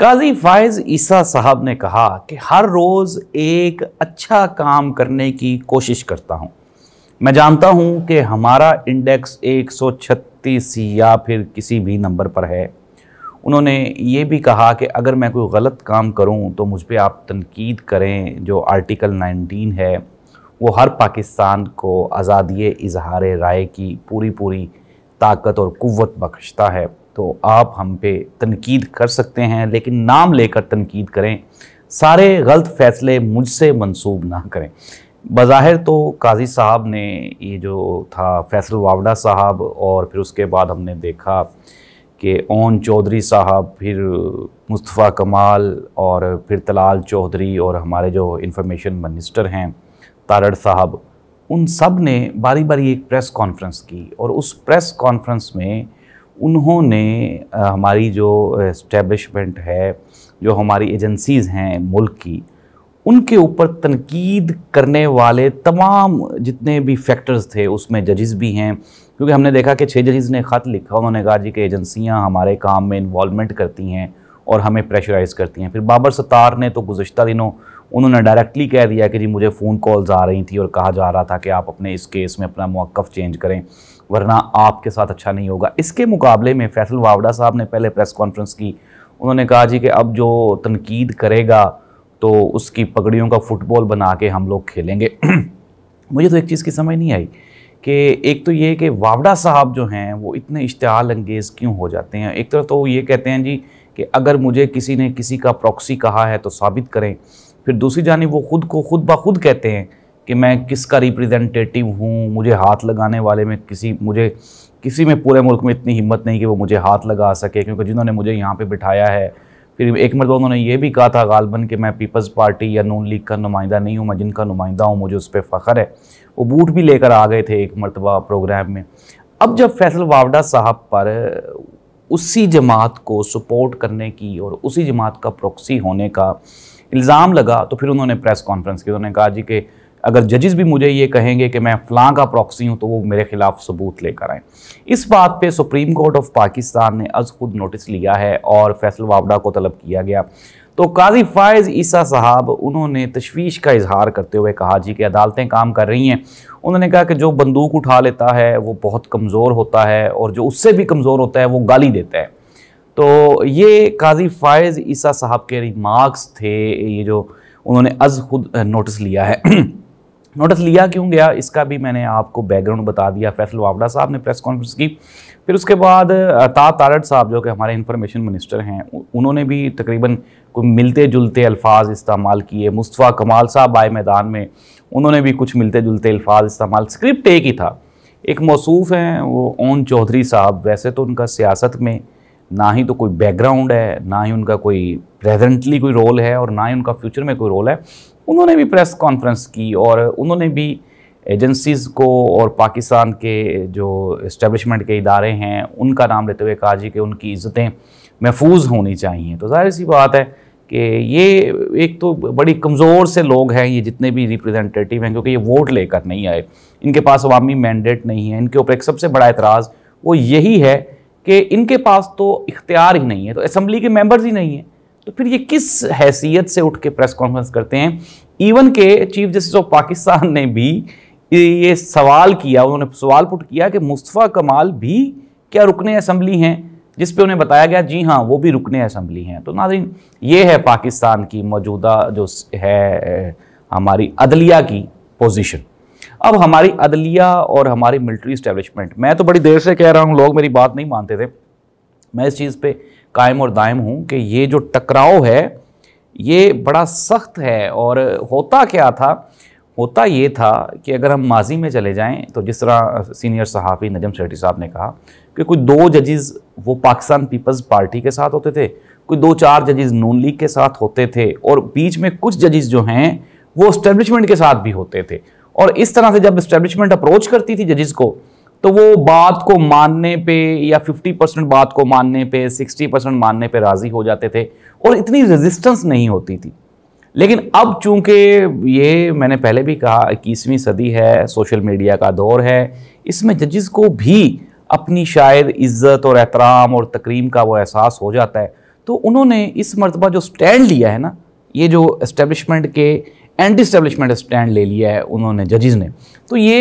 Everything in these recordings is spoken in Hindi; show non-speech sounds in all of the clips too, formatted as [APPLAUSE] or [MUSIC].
काजी फायज़ ईसा साहब ने कहा कि हर रोज़ एक अच्छा काम करने की कोशिश करता हूँ मैं जानता हूँ कि हमारा इंडेक्स 136 या फिर किसी भी नंबर पर है उन्होंने ये भी कहा कि अगर मैं कोई गलत काम करूं तो मुझ पर आप तनकीद करें जो आर्टिकल 19 है वो हर पाकिस्तान को आज़ादी इजहार राय की पूरी पूरी ताकत और कुत बख्शता है तो आप हम पे तनकीद कर सकते हैं लेकिन नाम लेकर तनकीद करें सारे गलत फ़ैसले मुझसे मंसूब ना करें बज़ाहिर तो काजी साहब ने ये जो था फैसल वावड़ा साहब और फिर उसके बाद हमने देखा कि ओन चौधरी साहब फिर मुस्तफ़ा कमाल और फिर तलाल चौधरी और हमारे जो इन्फॉर्मेशन मिनिस्टर हैं तारड़ साहब उन सब ने बारी बारी एक प्रेस कॉन्फ्रेंस की और उस प्रेस कॉन्फ्रेंस में उन्होंने हमारी जो इस्टेबलिशमेंट है जो हमारी एजेंसीज़ हैं मुल्क की उनके ऊपर तनकीद करने वाले तमाम जितने भी फैक्टर्स थे उसमें जजेस भी हैं क्योंकि हमने देखा कि छः जजेस ने ख़त लिखा उन्होंने कहा जी कि एजेंसियाँ हमारे काम में इन्वॉलमेंट करती हैं और हमें प्रेशराइज़ करती हैं फिर बाबर सत्तार ने तो गुज्त दिनों उन्होंने डायरेक्टली कह दिया कि जी मुझे फ़ोन कॉल्स आ रही थी और कहा जा रहा था कि आप अपने इस केस में अपना मौक़ चेंज करें वरना आपके साथ अच्छा नहीं होगा इसके मुकाबले में फैसल वावड़ा साहब ने पहले प्रेस कॉन्फ्रेंस की उन्होंने कहा जी कि अब जो तनकीद करेगा तो उसकी पगड़ियों का फुटबॉल बना के हम लोग खेलेंगे [CLEARS THROAT] मुझे तो एक चीज़ की समझ नहीं आई कि एक तो ये कि वावड़ा साहब जो हैं वो इतने इश्तहाल अंगेज़ क्यों हो जाते हैं एक तरफ तो वो ये कहते हैं जी कि अगर मुझे किसी ने किसी का प्रॉक्सी कहा है तो साबित करें फिर दूसरी जानी वो खुद को खुद ब खुद कहते हैं कि मैं किसका रिप्रेजेंटेटिव हूँ मुझे हाथ लगाने वाले में किसी मुझे किसी में पूरे मुल्क में इतनी हिम्मत नहीं कि वो मुझे हाथ लगा सके क्योंकि जिन्होंने मुझे यहाँ पे बिठाया है फिर एक मरतबा उन्होंने ये भी कहा था गालबन कि मैं पीपल्स पार्टी या नून लीग का नुमाइंदा नहीं हूँ मैं जिनका नुमाइंदा हूँ मुझे उस पर फ़ख्र है वो बूट भी लेकर आ गए थे एक मरतबा प्रोग्राम में अब जब फैसल वावडा साहब पर उसी जमात को सपोर्ट करने की और उसी जमात का प्रोक्सी होने का इल्ज़ाम लगा तो फिर उन्होंने प्रेस कॉन्फ्रेंस की उन्होंने कहा जी कि अगर जजेस भी मुझे ये कहेंगे कि मैं फ़लाँ का प्रॉक्सी हूँ तो वो मेरे खिलाफ सबूत लेकर आएँ इस बात पे सुप्रीम कोर्ट ऑफ पाकिस्तान ने अज खुद नोटिस लिया है और फैसल वावडा को तलब किया गया तो काजी फ़ायज़ ईसा साहब उन्होंने तशवीश का इजहार करते हुए कहा जी कि अदालतें काम कर रही हैं उन्होंने कहा कि जो बंदूक उठा लेता है वो बहुत कमज़ोर होता है और जो उससे भी कमज़ोर होता है वो गाली देता है तो ये काजी फ़ायज़ ईसा साहब के रिमार्क्स थे ये जो उन्होंने अज खुद नोटिस लिया है [CLEARS THROAT] नोटिस लिया क्यों गया इसका भी मैंने आपको बैकग्राउंड बता दिया फैसल वावड़ा साहब ने प्रेस कॉन्फ्रेंस की फिर उसके बाद अता साहब जो कि हमारे इंफॉर्मेशन मिनिस्टर हैं उन्होंने भी तकरीबन कोई मिलते जुलते अल्फाज इस्तेमाल किए मुस्तफ़ा कमाल साहब आए मैदान में उन्होंने भी कुछ मिलते जुलते अल्फाज इस्तेमाल स्क्रिप्ट एक ही था एक मौसू हैं वो ओन चौधरी साहब वैसे तो उनका सियासत में ना ही तो कोई बैकग्राउंड है ना ही उनका कोई प्रेजेंटली कोई रोल है और ना ही उनका फ्यूचर में कोई रोल है उन्होंने भी प्रेस कॉन्फ्रेंस की और उन्होंने भी एजेंसीज़ को और पाकिस्तान के जो इस्टेब्लिशमेंट के इदारे हैं उनका नाम लेते हुए कहा जी कि उनकी इज़्ज़तें महफूज होनी चाहिए तो जाहिर सी बात है कि ये एक तो बड़ी कमज़ोर से लोग हैं ये जितने भी रिप्रेजेंटेटिव हैं क्योंकि ये वोट लेकर नहीं आए इनके पास अवामी मैंडेट नहीं है इनके ऊपर एक सबसे बड़ा एतराज़ वो यही है कि इनके पास तो इख्तियार ही नहीं है तो असम्बली के मेंबर्स ही नहीं है तो फिर ये किस हैसियत से उठ के प्रेस कॉन्फ्रेंस करते हैं इवन के चीफ जस्टिस ऑफ पाकिस्तान ने भी ये सवाल किया उन्होंने सवाल पुट किया कि मुस्तफ़ा कमाल भी क्या रुकने असम्बली हैं जिस पे उन्हें बताया गया जी हाँ वो भी रुकने असम्बली हैं तो नाजिन ये है पाकिस्तान की मौजूदा जो है हमारी अदलिया की पोजीशन अब हमारी अदलिया और हमारी मिलिट्री इस्टेब्लिशमेंट मैं तो बड़ी देर से कह रहा हूँ लोग मेरी बात नहीं मानते थे मैं इस चीज़ पे कायम और दायम हूँ कि ये जो टकराव है ये बड़ा सख्त है और होता क्या था होता ये था कि अगर हम माजी में चले जाएं तो जिस तरह सीनियर सहाफ़ी नजम शेट्टी साहब ने कहा कि कोई दो जजेस वो पाकिस्तान पीपल्स पार्टी के साथ होते थे कोई दो चार जजेस नून लीग के साथ होते थे और बीच में कुछ जजेस जो हैं वो इस्टेब्लिशमेंट के साथ भी होते थे और इस तरह से जब इस्टेब्लिशमेंट अप्रोच करती थी जजेस को तो वो बात को मानने पे या 50 परसेंट बात को मानने पे 60 परसेंट मानने पे राज़ी हो जाते थे और इतनी रेजिस्टेंस नहीं होती थी लेकिन अब चूंकि ये मैंने पहले भी कहा इक्कीसवीं सदी है सोशल मीडिया का दौर है इसमें जजेस को भी अपनी शायद इज़्ज़त और एहतराम और तकरीम का वो एहसास हो जाता है तो उन्होंने इस मरतबा जो स्टैंड लिया है ना ये जो इस्टेब्लिशमेंट के एंटी स्टेब्लिशमेंट स्टैंड ले लिया है उन्होंने जजेस ने तो ये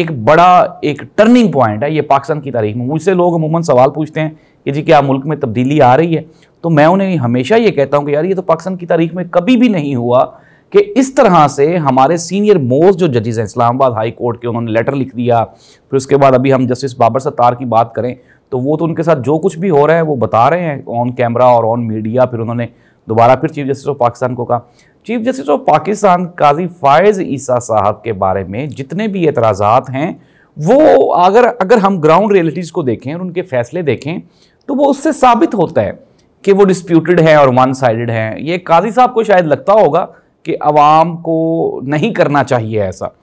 एक बड़ा एक टर्निंग पॉइंट है ये पाकिस्तान की तारीख में मुझसे लोग अमूमन सवाल पूछते हैं कि जी क्या मुल्क में तब्दीली आ रही है तो मैं उन्हें हमेशा ये कहता हूँ कि यार ये तो पाकिस्तान की तारीख में कभी भी नहीं हुआ कि इस तरह से हमारे सीनियर मोस्ट जो जजेज हैं इस्लामाबाद हाई कोर्ट के उन्होंने लेटर लिख दिया फिर उसके बाद अभी हम जस्टिस बाबर सत्तार की बात करें तो वो तो उनके साथ जो कुछ भी हो रहा है वो बता रहे हैं ऑन कैमरा और ऑन मीडिया फिर उन्होंने दोबारा फिर चीफ जस्टिस ऑफ पाकिस्तान को कहा chief justice of Pakistan Qazi Faez Isa sahab के बारे में जितने भी एतराज़ात हैं वो अगर अगर हम ग्राउंड रियलिटीज़ को देखें और उनके फैसले देखें तो वो उससे साबित होता है कि वो डिस्प्यूटेड हैं और वन साइड हैं ये काजी साहब को शायद लगता होगा कि आवाम को नहीं करना चाहिए ऐसा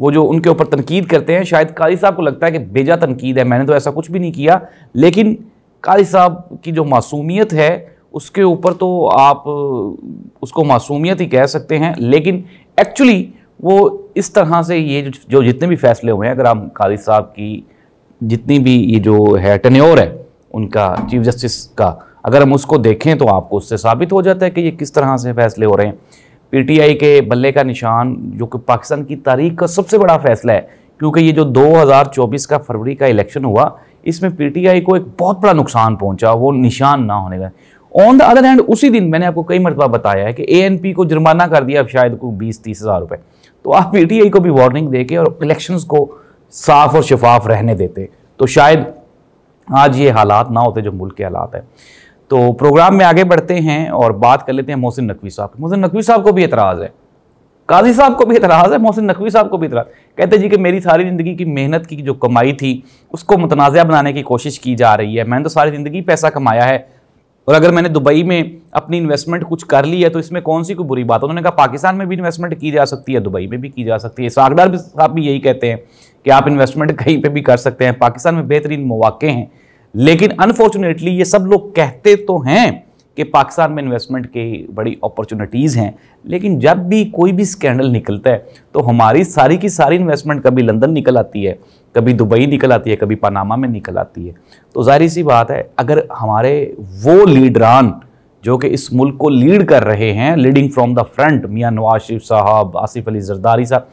वो जो उनके ऊपर तनकीद करते हैं शायद काजी साहब को लगता है कि बेजा तनकीद है मैंने तो ऐसा कुछ भी नहीं किया लेकिन काजी साहब की जो मासूमियत है उसके ऊपर तो आप उसको मासूमियत ही कह सकते हैं लेकिन एक्चुअली वो इस तरह से ये जो जितने भी फैसले हुए हैं अगर हम खालिद साहब की जितनी भी ये जो है टनोर है उनका चीफ जस्टिस का अगर हम उसको देखें तो आपको उससे साबित हो जाता है कि ये किस तरह से फैसले हो रहे हैं पीटीआई के बल्ले का निशान जो कि पाकिस्तान की तारीख का सबसे बड़ा फैसला है क्योंकि ये जो 2024 का फरवरी का इलेक्शन हुआ इसमें पीटीआई को एक बहुत बड़ा नुकसान पहुंचा वो निशान ना होने का ऑन द अदर हैंड उसी दिन मैंने आपको कई मरतबा बताया है कि ए एन पी को जुर्माना कर दिया अब शायद को बीस तीस हज़ार रुपये तो आप पी टी आई को भी वार्निंग दे के और इलेक्शन को साफ और शफाफ रहने देते तो शायद आज ये हालात ना होते जो मुल्क के हालात है तो प्रोग्राम में आगे बढ़ते हैं और बात कर लेते हैं मोहसिन नकवी साहब मोहसिन नकवी साहब को भी एतराज़ है काजी साहब को भी इतराज़ है मोहसिन नकवी साहब को भी इतराज़ कहते जी कि मेरी सारी ज़िंदगी की मेहनत की जो कमाई थी उसको मुतनाज़ बनाने की कोशिश की जा रही है मैंने तो सारी ज़िंदगी पैसा कमाया है और अगर मैंने दुबई में अपनी इन्वेस्टमेंट कुछ कर ली है तो इसमें कौन सी कोई बुरी बात उन्होंने कहा पाकिस्तान में भी इन्वेस्टमेंट की जा सकती है दुबई में भी की जा सकती है सागदार भी साहब भी यही कहते हैं कि आप इन्वेस्टमेंट कहीं पर भी कर सकते हैं पाकिस्तान में बेहतरीन मौाक़े हैं लेकिन अनफॉर्चुनेटली ये सब लोग कहते तो हैं कि पाकिस्तान में इन्वेस्टमेंट की बड़ी अपॉर्चुनिटीज़ हैं लेकिन जब भी कोई भी स्कैंडल निकलता है तो हमारी सारी की सारी इन्वेस्टमेंट कभी लंदन निकल आती है कभी दुबई निकल आती है कभी पानामा में निकल आती है तो जाहिर सी बात है अगर हमारे वो लीडरान जो कि इस मुल्क को लीड कर रहे हैं लीडिंग फ्रॉम द फ्रंट मियाँ नवाज शरीफ साहब आसिफ अली जरदारी साहब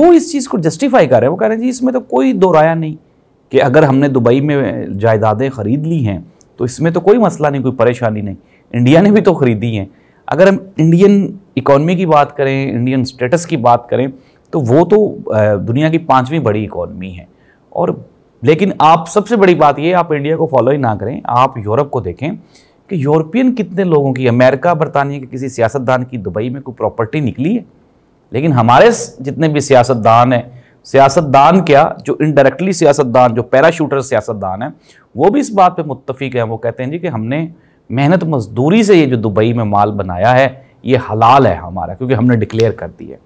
वो इस चीज़ को जस्टिफाई कर रहे हैं वो कह रहे हैं जी इसमें तो कोई दोराया नहीं कि अगर हमने दुबई में जायदादें ख़रीद ली हैं तो इसमें तो कोई मसला नहीं कोई परेशानी नहीं इंडिया ने भी तो खरीदी हैं अगर हम इंडियन इकोनमी की बात करें इंडियन स्टेटस की बात करें तो वो तो दुनिया की पाँचवीं बड़ी इकोनमी है और लेकिन आप सबसे बड़ी बात ये आप इंडिया को फॉलो ही ना करें आप यूरोप को देखें कि यूरोपियन कितने लोगों की अमेरिका बरतानिया के किसी सियासतदान की दुबई में कोई प्रॉपर्टी निकली है लेकिन हमारे जितने भी सियासतदान हैं सियासतदान क्या जो इनडायरेक्टली सियासतदान जो पैराशूटर सियासतदान है वो भी इस बात पे मुत्तफिक हैं वो कहते हैं जी कि हमने मेहनत मजदूरी से ये जो दुबई में माल बनाया है ये हलाल है हमारा क्योंकि हमने डिक्लेयर कर दी है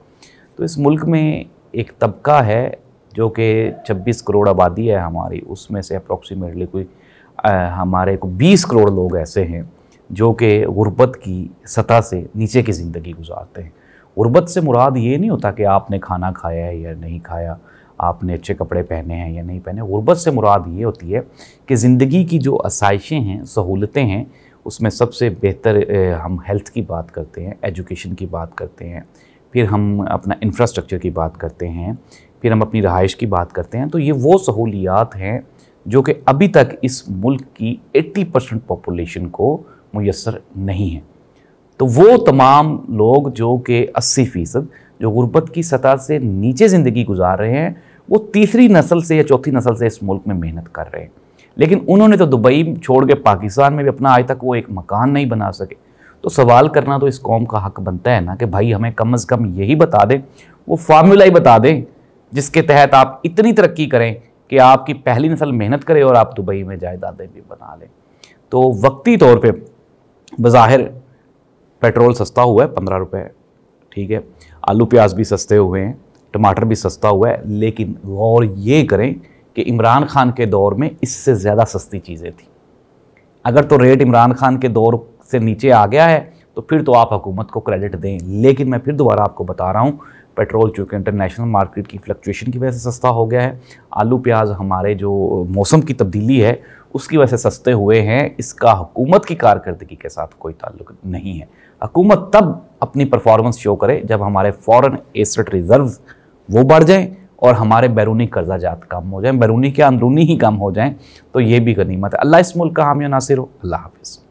तो इस मुल्क में एक तबका है जो कि 26 करोड़ आबादी है हमारी उसमें से अप्रोक्सीमेटली कोई आ, हमारे को 20 करोड़ लोग ऐसे हैं जो कि गुरबत की सतह से नीचे की ज़िंदगी गुजारते हैं गुरबत से मुराद ये नहीं होता कि आपने खाना खाया है या नहीं खाया आपने अच्छे कपड़े पहने हैं या नहीं पहने गुरबत से मुराद ये होती है कि ज़िंदगी की जो आसाइशें हैं सहूलतें हैं उसमें सबसे बेहतर हम हेल्थ की बात करते हैं एजुकेशन की बात करते हैं फिर हम अपना इंफ्रास्ट्रक्चर की बात करते हैं फिर हम अपनी रहाइश की बात करते हैं तो ये वो सहूलियात हैं जो कि अभी तक इस मुल्क की 80 परसेंट पॉपुलेशन को मैसर नहीं है तो वो तमाम लोग जो कि 80 फ़ीसद जो गुर्बत की सतह से नीचे ज़िंदगी गुजार रहे हैं वो तीसरी नस्ल से या चौथी नस्ल से इस मुल्क में मेहनत कर रहे हैं लेकिन उन्होंने तो दुबई छोड़ के पाकिस्तान में भी अपना आज तक वो एक मकान नहीं बना सके तो सवाल करना तो इस कौम का हक बनता है ना कि भाई हमें कम अज़ कम यही बता दें वो फार्मूला ही बता दें जिसके तहत आप इतनी तरक्की करें कि आपकी पहली नस्ल मेहनत करें और आप दुबई में जायदादें भी बना लें तो वक्ती तौर पर बज़ाहिर पेट्रोल सस्ता हुआ है पंद्रह रुपये ठीक है आलू प्याज भी सस्ते हुए हैं टमाटर भी सस्ता हुआ है लेकिन गौर ये करें कि इमरान खान के दौर में इससे ज़्यादा सस्ती चीज़ें थी अगर तो रेट इमरान खान के दौर से नीचे आ गया है तो फिर तो आप हुकूमत को क्रेडिट दें लेकिन मैं फिर दोबारा आपको बता रहा हूँ पेट्रोल चूँकि इंटरनेशनल मार्केट की फ्लक्चुएशन की वजह से सस्ता हो गया है आलू प्याज हमारे जो मौसम की तब्दीली है उसकी वजह से सस्ते हुए हैं इसका हुकूमत की कारकर्दगी के साथ कोई ताल्लुक नहीं है हुकूमत तब अपनी परफॉर्मेंस शो करे जब हमारे फ़ॉरन एसेट रिज़र्व वो बढ़ जाएँ और हमारे बैरूनी कर्जा जात कम हो जाएँ बैरूनी के अंदरूनी ही कम हो जाएँ तो ये भी गनीमत है अल्लाह इस मुल्क का हामी नासिर हो अल्लाह हाफिज़